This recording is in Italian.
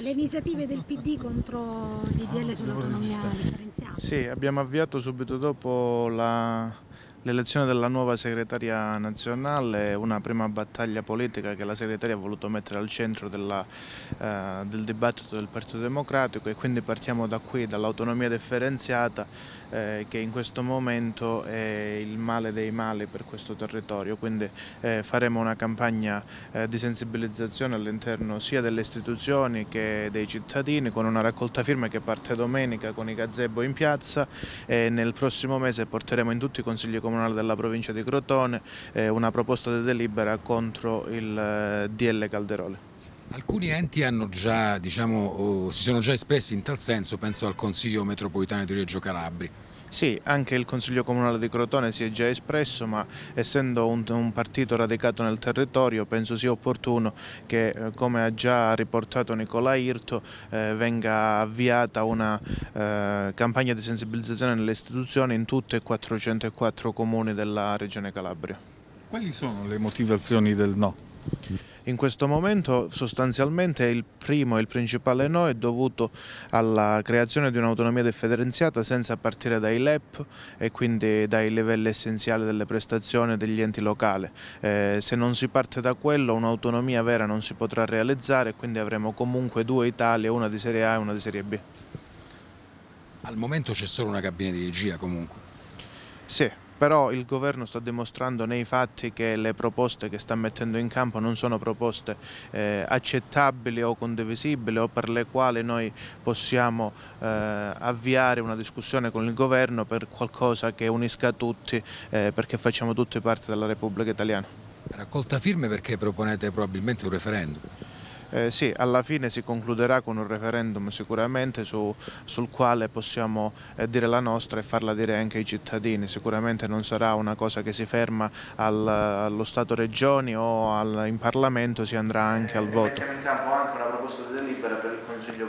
le iniziative del PD contro l'IDL sull'autonomia ah, differenziata. Sì, abbiamo avviato subito dopo la L'elezione della nuova segretaria nazionale è una prima battaglia politica che la segretaria ha voluto mettere al centro della, eh, del dibattito del Partito Democratico e quindi partiamo da qui, dall'autonomia differenziata eh, che in questo momento è il male dei mali per questo territorio, quindi eh, faremo una campagna eh, di sensibilizzazione all'interno sia delle istituzioni che dei cittadini con una raccolta firme che parte domenica con i gazebo in piazza e nel prossimo mese porteremo in tutti i consigli comunali Tribunale della Provincia di Crotone eh, una proposta di delibera contro il eh, DL Calderoli. Alcuni enti già, diciamo, oh, si sono già espressi in tal senso, penso al Consiglio Metropolitano di Reggio Calabria. Sì, anche il Consiglio Comunale di Crotone si è già espresso, ma essendo un, un, partito radicato nel territorio penso sia opportuno che, eh, come ha già riportato Nicola Irto, eh, venga avviata una eh, campagna di sensibilizzazione nelle istituzioni in tutti e 404 comuni della Regione Calabria. Quali sono le motivazioni del no? In questo momento sostanzialmente il primo e il principale no è dovuto alla creazione di un'autonomia differenziata senza partire dai LEP e quindi dai livelli essenziali delle prestazioni degli enti locali. Eh, se non si parte da quello un'autonomia vera non si potrà realizzare e quindi avremo comunque due Italie, una di serie A e una di serie B. Al momento c'è solo una cabina di regia comunque? Sì però il governo sta dimostrando nei fatti che le proposte che sta mettendo in campo non sono proposte eh, accettabili o condivisibili o per le quali noi possiamo eh, avviare una discussione con il governo per qualcosa che unisca tutti eh, perché facciamo tutti parte della Repubblica Italiana. Raccolta firme perché proponete probabilmente un referendum? Eh, sì, alla fine si concluderà con un referendum sicuramente su, sul quale possiamo eh, dire la nostra e farla dire anche ai cittadini, sicuramente non sarà una cosa che si ferma al, allo Stato Regioni o al, in Parlamento, si andrà anche al voto. Eh,